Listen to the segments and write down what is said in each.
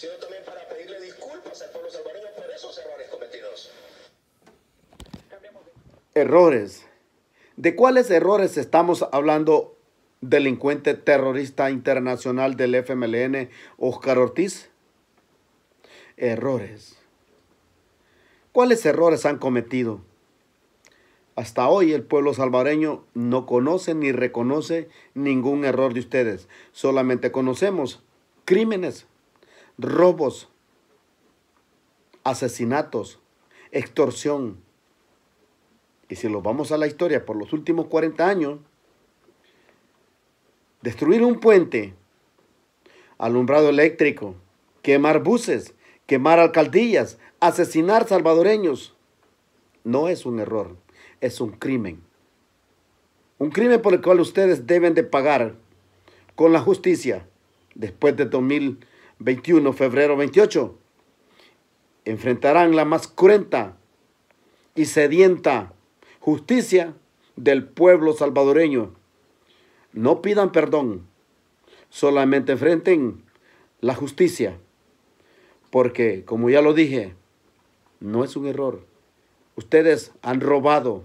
sino también para pedirle disculpas al pueblo por esos errores cometidos. Errores. ¿De cuáles errores estamos hablando, delincuente terrorista internacional del FMLN, Oscar Ortiz? Errores. ¿Cuáles errores han cometido? Hasta hoy el pueblo salvadoreño no conoce ni reconoce ningún error de ustedes. Solamente conocemos crímenes robos, asesinatos, extorsión. Y si lo vamos a la historia por los últimos 40 años, destruir un puente, alumbrado eléctrico, quemar buses, quemar alcaldías, asesinar salvadoreños, no es un error, es un crimen. Un crimen por el cual ustedes deben de pagar con la justicia después de 2000 21, febrero 28. Enfrentarán la más cruenta y sedienta justicia del pueblo salvadoreño. No pidan perdón, solamente enfrenten la justicia, porque como ya lo dije, no es un error. Ustedes han robado,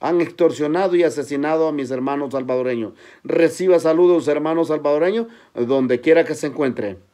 han extorsionado y asesinado a mis hermanos salvadoreños. Reciba saludos, hermanos salvadoreños, donde quiera que se encuentren.